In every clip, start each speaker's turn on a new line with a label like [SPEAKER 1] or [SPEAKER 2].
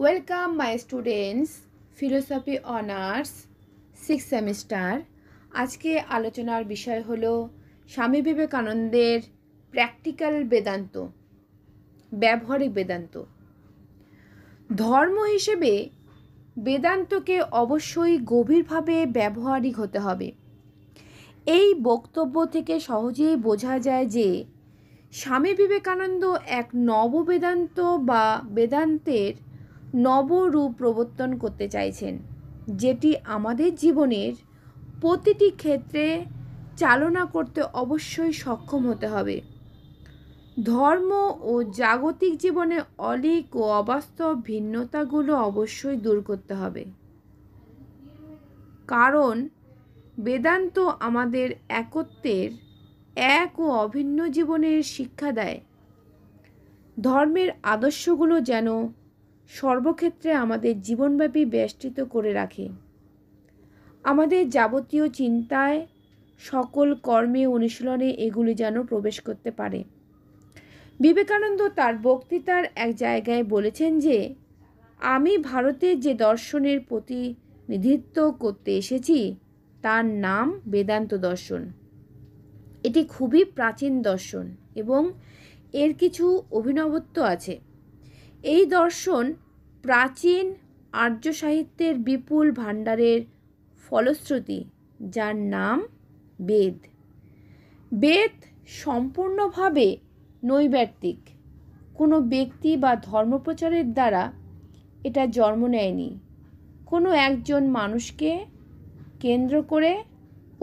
[SPEAKER 1] welcome my students philosophy honours six semester আজকে আলোচনার বিষয় হল স্বামী বিবেকানন্দের প্র্যাকটিক্যাল বেদান্ত ব্যবহারিক বেদান্ত ধর্ম হিসেবে বেদান্তকে অবশ্যই গভীরভাবে ব্যবহারিক হতে হবে এই বক্তব্য থেকে সহজেই বোঝা যায় যে স্বামী বিবেকানন্দ এক নববেদান্ত বা বেদান্তের নবরূপ প্রবর্তন করতে চাইছেন যেটি আমাদের জীবনের প্রতিটি ক্ষেত্রে চালনা করতে অবশ্যই সক্ষম হতে হবে ধর্ম ও জাগতিক জীবনে অলিক ও অবাস্তব ভিন্নতাগুলো অবশ্যই দূর করতে হবে কারণ বেদান্ত আমাদের একত্বের এক ও অভিন্ন জীবনের শিক্ষা দেয় ধর্মের আদর্শগুলো যেন সর্বক্ষেত্রে আমাদের জীবনব্যাপী বেষ্টিত করে রাখে আমাদের যাবতীয় চিন্তায় সকল কর্মে অনুশীলনে এগুলি যেন প্রবেশ করতে পারে বিবেকানন্দ তার বক্তৃতার এক জায়গায় বলেছেন যে আমি ভারতে যে দর্শনের প্রতিনিধিত্ব করতে এসেছি তার নাম বেদান্ত দর্শন এটি খুবই প্রাচীন দর্শন এবং এর কিছু অভিনবত্ব আছে এই দর্শন প্রাচীন আর্য সাহিত্যের বিপুল ভাণ্ডারের ফলশ্রুতি যার নাম বেদ বেদ সম্পূর্ণভাবে নৈবাত্তিক কোনো ব্যক্তি বা ধর্মপ্রচারের দ্বারা এটা জন্ম নেয়নি কোনো একজন মানুষকে কেন্দ্র করে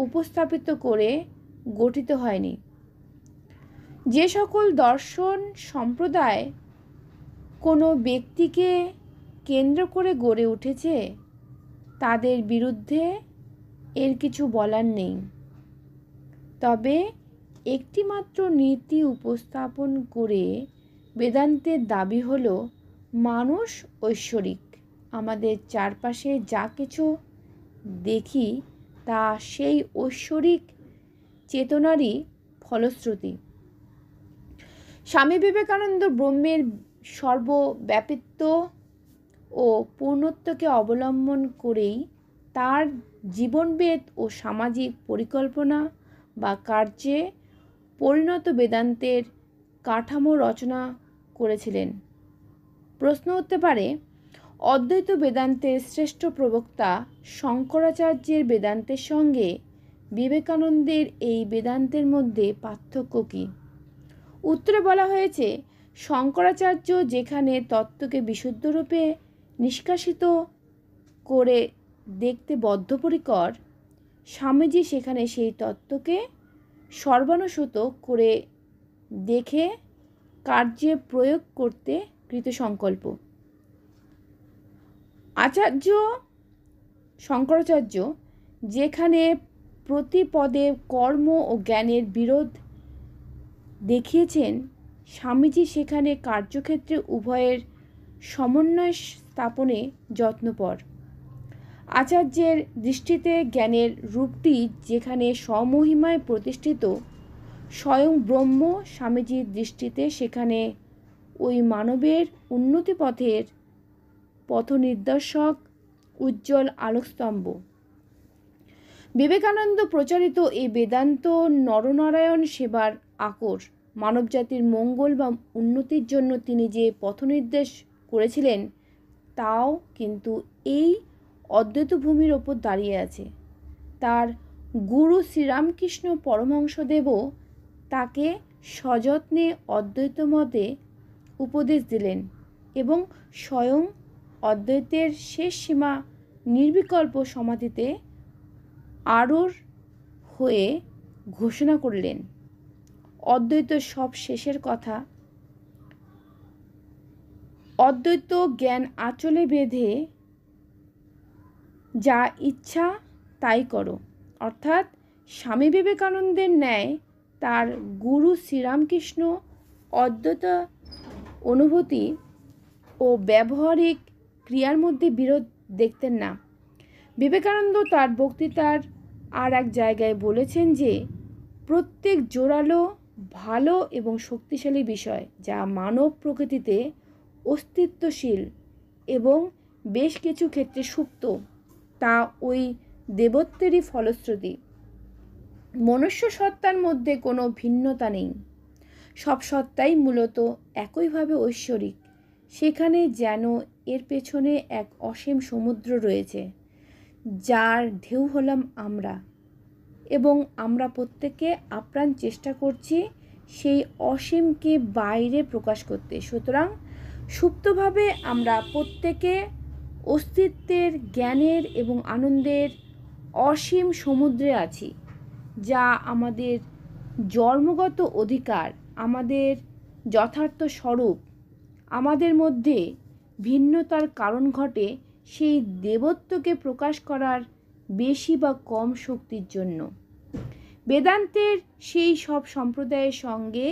[SPEAKER 1] উপস্থাপিত করে গঠিত হয়নি যে সকল দর্শন সম্প্রদায় কোনো ব্যক্তিকে কেন্দ্র করে গড়ে উঠেছে তাদের বিরুদ্ধে এর কিছু বলার নেই তবে একটিমাত্র নীতি উপস্থাপন করে বেদান্তের দাবি হল মানুষ ঐশ্বরিক আমাদের চারপাশে যা কিছু দেখি তা সেই ঐশ্বরিক চেতনারই ফলশ্রুতি স্বামী বিবেকানন্দ ব্রহ্মের সর্বব্যাপিত্ব ও পূর্ণত্বকে অবলম্বন করেই তার জীবনবেদ ও সামাজিক পরিকল্পনা বা কার্যে পরিণত বেদান্তের কাঠামো রচনা করেছিলেন প্রশ্ন হতে পারে অদ্বৈত বেদান্তের শ্রেষ্ঠ প্রবক্তা শঙ্করাচার্যের বেদান্তের সঙ্গে বিবেকানন্দের এই বেদান্তের মধ্যে পার্থক্য কী উত্তরে বলা হয়েছে শঙ্করাচার্য যেখানে তত্ত্বকে বিশুদ্ধরূপে নিষ্কাশিত করে দেখতে বদ্ধপরিকর স্বামীজি সেখানে সেই তত্ত্বকে সর্বানুসূত করে দেখে কার্যে প্রয়োগ করতে কৃতসংকল্প আচার্য শঙ্করাচার্য যেখানে প্রতিপদে কর্ম ও জ্ঞানের বিরোধ দেখিয়েছেন স্বামীজি সেখানে কার্যক্ষেত্রে উভয়ের সমন্বয় স্থাপনে যত্নপর আচার্যের দৃষ্টিতে জ্ঞানের রূপটি যেখানে স্বমহিমায় প্রতিষ্ঠিত স্বয়ং ব্রহ্ম স্বামীজির দৃষ্টিতে সেখানে ওই মানবের উন্নতি পথের পথনির্দেশক উজ্জ্বল আলোকস্তম্ভ বিবেকানন্দ প্রচারিত এই বেদান্ত নরনারায়ণ সেবার আকর মানবজাতির মঙ্গল বা উন্নতির জন্য তিনি যে পথনির্দেশ করেছিলেন তাও কিন্তু এই অদ্বৈত ভূমির ওপর দাঁড়িয়ে আছে তার গুরু শ্রীরামকৃষ্ণ পরমহংসদেবও তাকে সযত্নে অদ্বৈত মতে উপদেশ দিলেন এবং স্বয়ং অদ্বৈতের শেষ সীমা নির্বিকল্প সমাধিতে আরোর হয়ে ঘোষণা করলেন অদ্বৈত সব শেষের কথা অদ্বৈত জ্ঞান আচলে বেঁধে যা ইচ্ছা তাই করো অর্থাৎ স্বামী বিবেকানন্দের ন্যায় তার গুরু শ্রীরামকৃষ্ণ অদ্বৈত অনুভূতি ও ব্যবহারিক ক্রিয়ার মধ্যে বিরোধ দেখতেন না বিবেকানন্দ তার বক্তৃতার আর এক জায়গায় বলেছেন যে প্রত্যেক জোরালো ভালো এবং শক্তিশালী বিষয় যা মানব প্রকৃতিতে অস্তিত্বশীল এবং বেশ কিছু ক্ষেত্রে সুপ্ত তা ওই দেবত্বেরই ফলশ্রুতি মনুষ্য সত্তার মধ্যে কোনো ভিন্নতা নেই সব সত্তাই মূলত একইভাবে ঐশ্বরিক সেখানে যেন এর পেছনে এক অসীম সমুদ্র রয়েছে যার ঢেউ হলাম আমরা এবং আমরা প্রত্যেকে আপ্রাণ চেষ্টা করছি সেই অসীমকে বাইরে প্রকাশ করতে সুতরাং সুপ্তভাবে আমরা প্রত্যেকে অস্তিত্বের জ্ঞানের এবং আনন্দের অসীম সমুদ্রে আছি যা আমাদের জন্মগত অধিকার আমাদের যথার্থ স্বরূপ আমাদের মধ্যে ভিন্নতার কারণ ঘটে সেই দেবত্বকে প্রকাশ করার বেশি বা কম শক্তির জন্য বেদান্তের সেই সব সম্প্রদায়ের সঙ্গে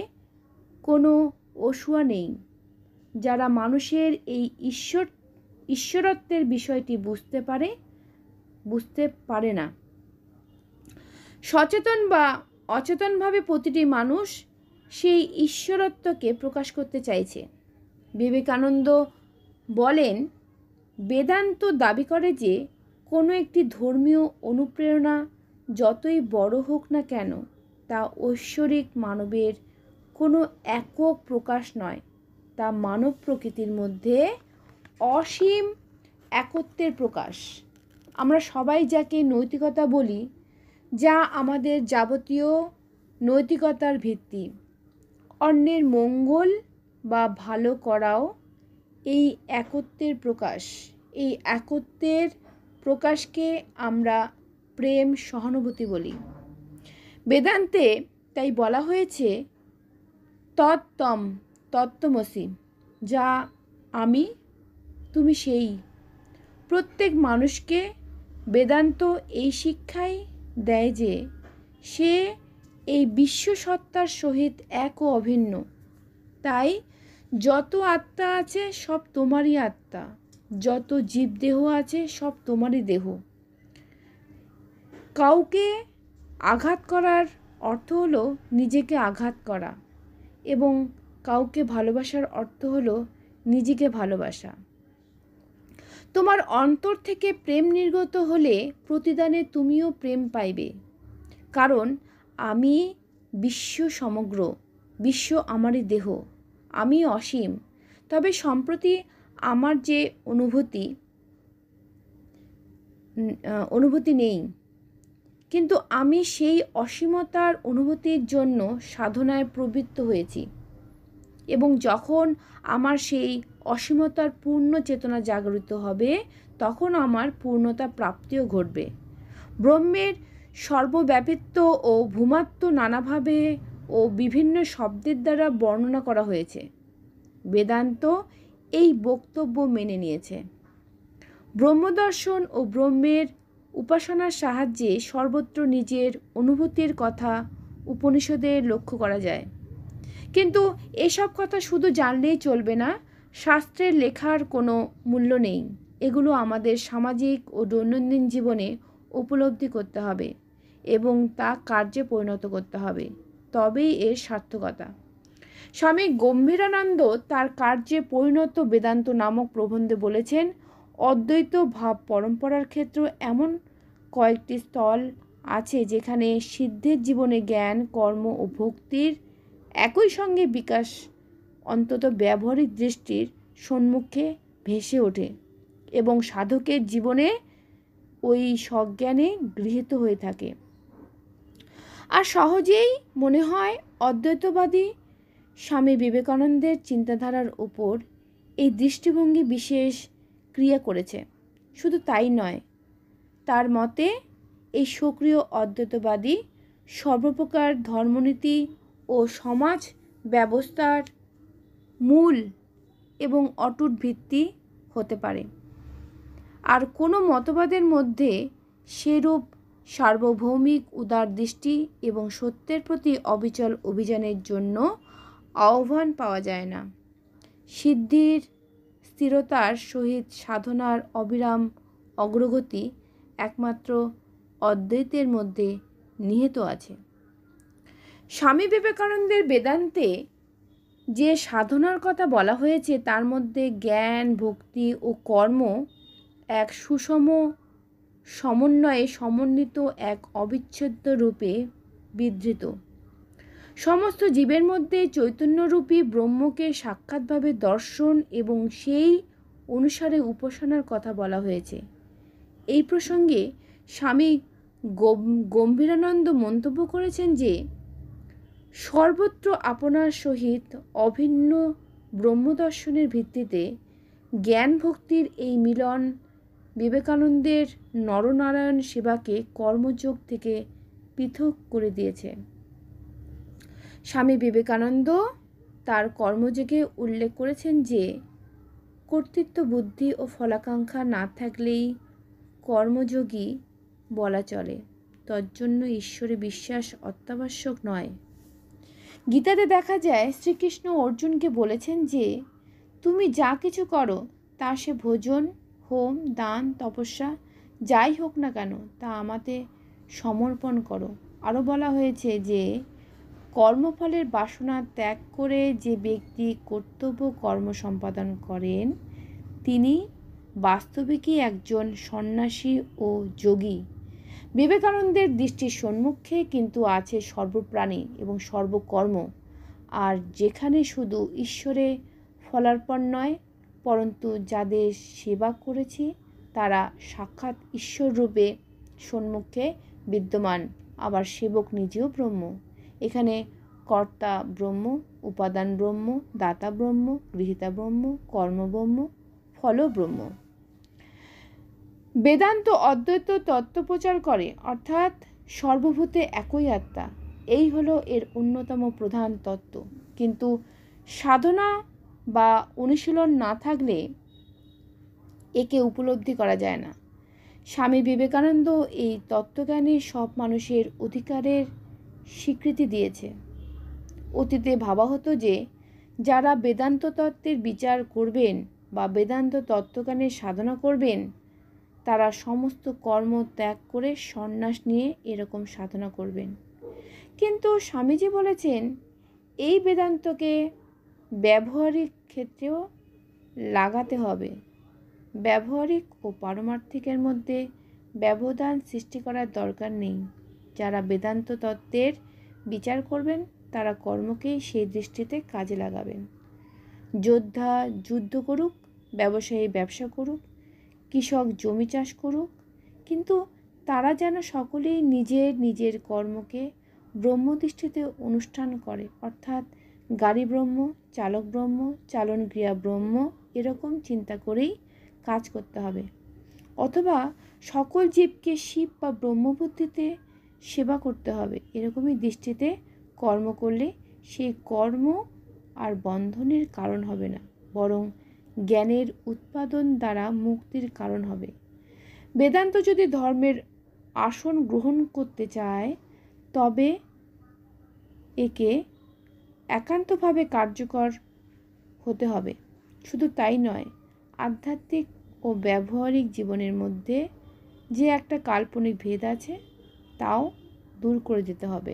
[SPEAKER 1] কোনো অসুয়া নেই যারা মানুষের এই ঈশ্বর ঈশ্বরত্বের বিষয়টি বুঝতে পারে বুঝতে পারে না সচেতন বা অচেতনভাবে প্রতিটি মানুষ সেই ঈশ্বরত্বকে প্রকাশ করতে চাইছে বিবেকানন্দ বলেন বেদান্ত দাবি করে যে কোনো একটি ধর্মীয় অনুপ্রেরণা যতই বড় হোক না কেন তা ঐশ্বরিক মানবের কোনো একক প্রকাশ নয় তা মানব প্রকৃতির মধ্যে অসীম একত্বের প্রকাশ আমরা সবাই যাকে নৈতিকতা বলি যা আমাদের যাবতীয় নৈতিকতার ভিত্তি অন্যের মঙ্গল বা ভালো করাও এই একত্বের প্রকাশ এই একত্বের প্রকাশকে আমরা প্রেম সহানুভূতি বলি বেদান্তে তাই বলা হয়েছে তত্তম তত্ত্বমসি যা আমি তুমি সেই প্রত্যেক মানুষকে বেদান্ত এই শিক্ষাই দেয় যে সে এই বিশ্বসত্তার সহিত এক ও অভিন্ন তাই যত আত্মা আছে সব তোমারই আত্মা যত জীবদেহ আছে সব তোমারই দেহ কাউকে আঘাত করার অর্থ হলো নিজেকে আঘাত করা এবং কাউকে ভালোবাসার অর্থ হলো নিজেকে ভালোবাসা তোমার অন্তর থেকে প্রেম নির্গত হলে প্রতিদানে তুমিও প্রেম পাইবে কারণ আমি বিশ্ব সমগ্র বিশ্ব আমারই দেহ আমি অসীম তবে সম্প্রতি আমার যে অনুভূতি অনুভূতি নেই কিন্তু আমি সেই অসীমতার অনুভূতির জন্য সাধনায় প্রবৃত্ত হয়েছি এবং যখন আমার সেই অসীমতার পূর্ণ চেতনা জাগরিত হবে তখন আমার পূর্ণতা প্রাপ্তিও ঘটবে ব্রহ্মের সর্বব্যাপিত্ব ও ভূমাত্ম নানাভাবে ও বিভিন্ন শব্দের দ্বারা বর্ণনা করা হয়েছে বেদান্ত এই বক্তব্য মেনে নিয়েছে ব্রহ্মদর্শন ও ব্রহ্মের উপাসনার সাহায্যে সর্বত্র নিজের অনুভূতির কথা উপনিষদে লক্ষ্য করা যায় কিন্তু এসব কথা শুধু জানলেই চলবে না শাস্ত্রের লেখার কোনো মূল্য নেই এগুলো আমাদের সামাজিক ও দৈনন্দিন জীবনে উপলব্ধি করতে হবে এবং তা কার্যে পরিণত করতে হবে তবেই এর সার্থকতা স্বামী গম্ভীরানন্দ তার কার্যে পরিণত বেদান্ত নামক প্রবন্ধে বলেছেন অদ্বৈত ভাব পরম্পরার ক্ষেত্র এমন কয়েকটি স্থল আছে যেখানে সিদ্ধের জীবনে জ্ঞান কর্ম ও ভক্তির একই সঙ্গে বিকাশ অন্তত ব্যবহারিক দৃষ্টির সম্মুখে ভেসে ওঠে এবং সাধকের জীবনে ওই সজ্ঞানে গৃহীত হয়ে থাকে আর সহজেই মনে হয় অদ্বৈতবাদী স্বামী বিবেকানন্দের চিন্তাধারার ওপর এই দৃষ্টিভঙ্গি বিশেষ ক্রিয়া করেছে শুধু তাই নয় তার মতে এই সক্রিয় অদ্বৈতবাদী সর্বপ্রকার ধর্মনীতি ও সমাজ ব্যবস্থার মূল এবং অটুট ভিত্তি হতে পারে আর কোনো মতবাদের মধ্যে সেরূপ সার্বভৌমিক উদার দৃষ্টি এবং সত্যের প্রতি অবিচল অভিযানের জন্য আহ্বান পাওয়া যায় না সিদ্ধির স্থিরতার সহিত সাধনার অবিরাম অগ্রগতি একমাত্র অদ্বৈতের মধ্যে নিহিত আছে স্বামী বিবেকানন্দের বেদান্তে যে সাধনার কথা বলা হয়েছে তার মধ্যে জ্ঞান ভক্তি ও কর্ম এক সুষম সমন্বয়ে সমন্বিত এক অবিচ্ছেদ্য রূপে বিধৃত সমস্ত জীবের মধ্যে চৈতন্যরূপী ব্রহ্মকে সাক্ষাৎভাবে দর্শন এবং সেই অনুসারে উপাসনার কথা বলা হয়েছে এই প্রসঙ্গে স্বামী গম্ভীরানন্দ মন্তব্য করেছেন যে সর্বত্র আপনার সহিত অভিন্ন ব্রহ্মদর্শনের ভিত্তিতে জ্ঞান ভক্তির এই মিলন বিবেকানন্দের নরনারায়ণ সেবাকে কর্মযোগ থেকে পৃথক করে দিয়েছে স্বামী বিবেকানন্দ তার কর্মযোগে উল্লেখ করেছেন যে কর্তৃত্ব বুদ্ধি ও ফলাকাঙ্ক্ষা না থাকলেই কর্মযোগী বলা চলে তজ্জন্য ঈশ্বরে বিশ্বাস অত্যাবশ্যক নয় গীতাতে দেখা যায় শ্রীকৃষ্ণ অর্জুনকে বলেছেন যে তুমি যা কিছু করো তা সে ভোজন হোম দান তপস্যা যাই হোক না কেন তা আমাতে সমর্পণ করো আরও বলা হয়েছে যে কর্মফলের বাসনা ত্যাগ করে যে ব্যক্তি কর্তব্য কর্ম সম্পাদন করেন তিনি বাস্তবিকই একজন সন্ন্যাসী ও যোগী বিবেকানন্দের দৃষ্টির সম্মুখে কিন্তু আছে সর্বপ্রাণী এবং সর্বকর্ম আর যেখানে শুধু ঈশ্বরে ফলার্পণ নয় পরন্তু যাদের সেবা করেছি তারা সাক্ষাৎ ঈশ্বররূপে সম্মুখে বিদ্যমান আবার সেবক নিজেও ব্রহ্ম এখানে কর্তা ব্রহ্ম উপাদান ব্রহ্ম দাতা ব্রহ্ম গৃহীতা ব্রহ্ম কর্মব্রহ্ম ফলব্রহ্ম বেদান্ত অদ্বৈত তত্ত্ব প্রচার করে অর্থাৎ সর্বভূতে একই আত্মা এই হলো এর অন্যতম প্রধান তত্ত্ব কিন্তু সাধনা বা অনুশীলন না থাকলে একে উপলব্ধি করা যায় না স্বামী বিবেকানন্দ এই তত্ত্বজ্ঞানে সব মানুষের অধিকারের স্বীকৃতি দিয়েছে অতীতে ভাবা হতো যে যারা বেদান্ত তত্ত্বের বিচার করবেন বা বেদান্ত তত্ত্বজ্ঞানের সাধনা করবেন তারা সমস্ত কর্ম ত্যাগ করে সন্ন্যাস নিয়ে এরকম সাধনা করবেন কিন্তু স্বামীজি বলেছেন এই বেদান্তকে ব্যবহারিক ক্ষেত্রেও লাগাতে হবে ব্যবহারিক ও পারমার্থিকের মধ্যে ব্যবধান সৃষ্টি করার দরকার নেই যারা বেদান্ত তত্ত্বের বিচার করবেন তারা কর্মকেই সেই দৃষ্টিতে কাজে লাগাবেন যোদ্ধা যুদ্ধ করুক ব্যবসায়ী ব্যবসা করুক কৃষক জমি চাষ করুক কিন্তু তারা যেন সকলেই নিজের নিজের কর্মকে ব্রহ্মদৃষ্টিতে অনুষ্ঠান করে অর্থাৎ গাড়ি ব্রহ্ম চালক ব্রহ্ম চালন ক্রিয়া ব্রহ্ম এরকম চিন্তা করেই কাজ করতে হবে অথবা সকল জীবকে শিব বা ব্রহ্মবুদ্ধিতে সেবা করতে হবে এরকমই দৃষ্টিতে কর্ম করলে সেই কর্ম আর বন্ধনের কারণ হবে না বরং জ্ঞানের উৎপাদন দ্বারা মুক্তির কারণ হবে বেদান্ত যদি ধর্মের আসন গ্রহণ করতে চায় তবে একে একান্তভাবে কার্যকর হতে হবে শুধু তাই নয় আধ্যাত্মিক ও ব্যবহারিক জীবনের মধ্যে যে একটা কাল্পনিক ভেদ আছে তাও দূর করে যেতে হবে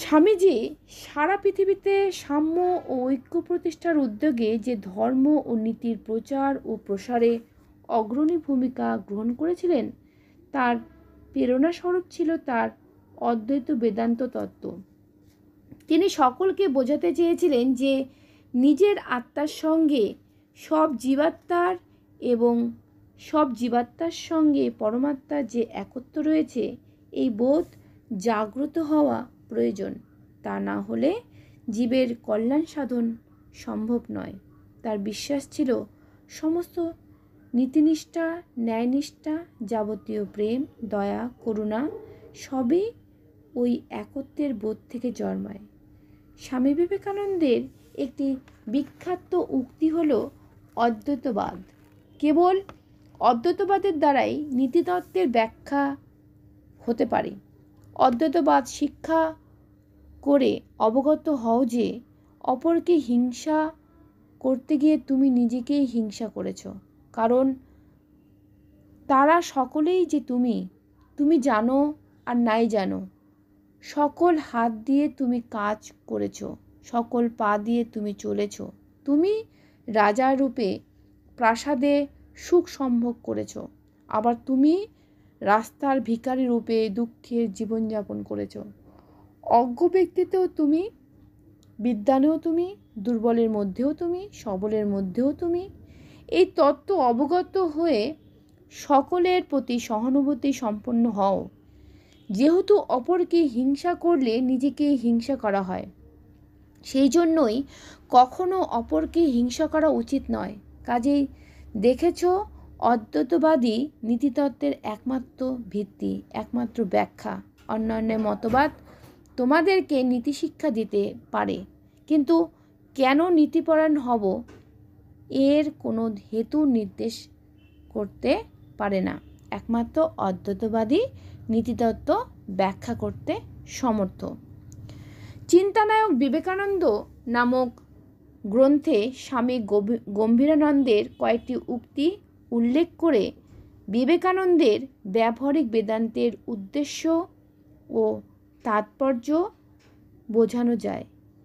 [SPEAKER 1] স্বামীজি সারা পৃথিবীতে সাম্য ও ঐক্য প্রতিষ্ঠার উদ্যোগে যে ধর্ম ও নীতির প্রচার ও প্রসারে অগ্রণী ভূমিকা গ্রহণ করেছিলেন তার প্রেরণাস্বরূপ ছিল তার অদ্বৈত বেদান্ত তত্ত্ব তিনি সকলকে বোঝাতে চেয়েছিলেন যে নিজের আত্মার সঙ্গে সব জীবাত্মার এবং সব জীবাত্মার সঙ্গে পরমাত্মার যে একত্ব রয়েছে এই বোধ জাগ্রত হওয়া প্রয়োজন তা না হলে জীবের কল্যাণ সাধন সম্ভব নয় তার বিশ্বাস ছিল সমস্ত নীতিনিষ্ঠা ন্যায়নিষ্ঠা যাবতীয় প্রেম দয়া করুণা সবই ওই একত্বের বোধ থেকে জন্মায় স্বামী বিবেকানন্দের একটি বিখ্যাত উক্তি হল অদ্বৈতবাদ কেবল অদ্বৈতবাদের দ্বারাই নীতিতত্ত্বের ব্যাখ্যা হতে পারে অদ্বৈতবাদ শিক্ষা করে অবগত হও যে অপরকে হিংসা করতে গিয়ে তুমি নিজেকেই হিংসা করেছ কারণ তারা সকলেই যে তুমি তুমি জানো আর নাই জানো সকল হাত দিয়ে তুমি কাজ করেছ সকল পা দিয়ে তুমি চলেছ তুমি রাজার রূপে প্রাসাদে সুখ সম্ভব করেছ আবার তুমি রাস্তার ভিকারী রূপে দুঃখের জীবনযাপন করেছো অজ্ঞ ব্যক্তিতেও তুমি বিদ্যানেও তুমি দুর্বলের মধ্যেও তুমি সবলের মধ্যেও তুমি এই তত্ত্ব অবগত হয়ে সকলের প্রতি সহানুভূতি সম্পন্ন হও যেহেতু অপরকে হিংসা করলে নিজেকে হিংসা করা হয় সেই জন্যই কখনো অপরকে হিংসা করা উচিত নয় কাজেই দেখেছ অদ্বৈতবাদী নীতিতত্ত্বের একমাত্র ভিত্তি একমাত্র ব্যাখ্যা অন্যান্য মতবাদ তোমাদেরকে নীতি শিক্ষা দিতে পারে কিন্তু কেন নীতিপরায়ণ হব এর কোনো হেতু নির্দেশ করতে পারে না একমাত্র অদ্বৈতবাদী নীতিতত্ত্ব ব্যাখ্যা করতে সমর্থ চিন্তানায়ক বিবেকানন্দ নামক গ্রন্থে স্বামী গম্ভীরানন্দের কয়েকটি উক্তি উল্লেখ করে বিবেকানন্দের ব্যবহারিক বেদান্তের উদ্দেশ্য ও তাৎপর্য বোঝানো যায়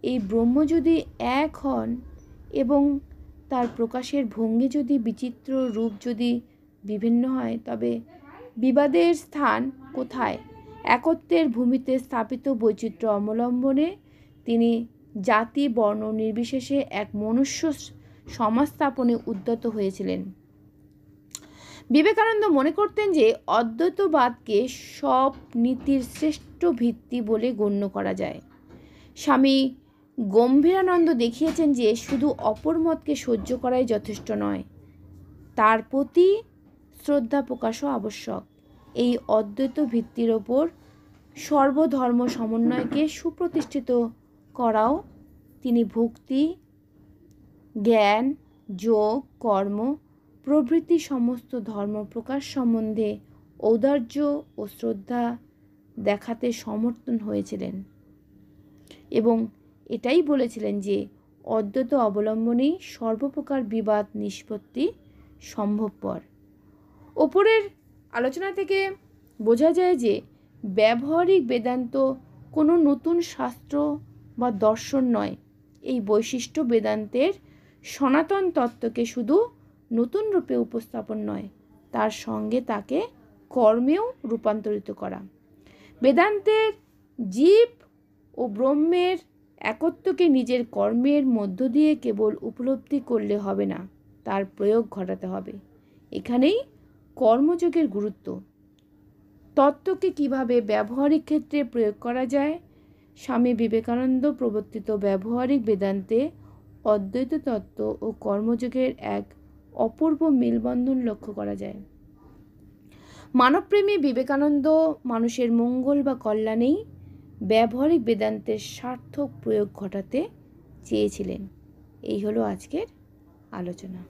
[SPEAKER 1] এই ব্রহ্ম যদি এক হন এবং তার প্রকাশের ভঙ্গি যদি বিচিত্র রূপ যদি বিভিন্ন হয় তবে বিবাদের স্থান কোথায় একত্বের ভূমিতে স্থাপিত বৈচিত্র্য অবলম্বনে তিনি জাতি বর্ণ নির্বিশেষে এক মনুষ্য সমাজ স্থাপনে উদ্যত হয়েছিলেন বিবেকানন্দ মনে করতেন যে অদ্বৈতবাদকে সব নীতির শ্রেষ্ঠ ভিত্তি বলে গণ্য করা যায় স্বামী গম্ভীরানন্দ দেখিয়েছেন যে শুধু অপর মতকে সহ্য করাই যথেষ্ট নয় তার প্রতি শ্রদ্ধা প্রকাশও আবশ্যক এই অদ্বৈত ভিত্তির ওপর সর্বধর্ম সমন্বয়কে সুপ্রতিষ্ঠিত করাও তিনি ভক্তি জ্ঞান যোগ কর্ম প্রভৃতি সমস্ত ধর্ম প্রকাশ সম্বন্ধে ঔদার্য ও শ্রদ্ধা দেখাতে সমর্থন হয়েছিলেন এবং এটাই বলেছিলেন যে অদ্বৈত অবলম্বনেই সর্বপ্রকার বিবাদ নিষ্পত্তি সম্ভবপর ওপরের আলোচনা থেকে বোঝা যায় যে ব্যবহারিক বেদান্ত কোনো নতুন শাস্ত্র বা দর্শন নয় এই বৈশিষ্ট্য বেদান্তের সনাতন তত্ত্বকে শুধু নতুন রূপে উপস্থাপন নয় তার সঙ্গে তাকে কর্মেও রূপান্তরিত করা বেদান্তের জীব ও ব্রহ্মের একত্বকে নিজের কর্মের মধ্য দিয়ে কেবল উপলব্ধি করলে হবে না তার প্রয়োগ ঘটাতে হবে এখানেই কর্মযোগের গুরুত্ব তত্ত্বকে কিভাবে ব্যবহারিক ক্ষেত্রে প্রয়োগ করা যায় স্বামী বিবেকানন্দ প্রবর্তিত ব্যবহারিক বেদান্তে অদ্বৈত তত্ত্ব ও কর্মযোগের এক অপূর্ব মেলবন্ধন লক্ষ্য করা যায় মানবপ্রেমী বিবেকানন্দ মানুষের মঙ্গল বা কল্যাণেই ব্যবহারিক বেদান্তের সার্থক প্রয়োগ ঘটাতে চেয়েছিলেন এই হলো আজকের আলোচনা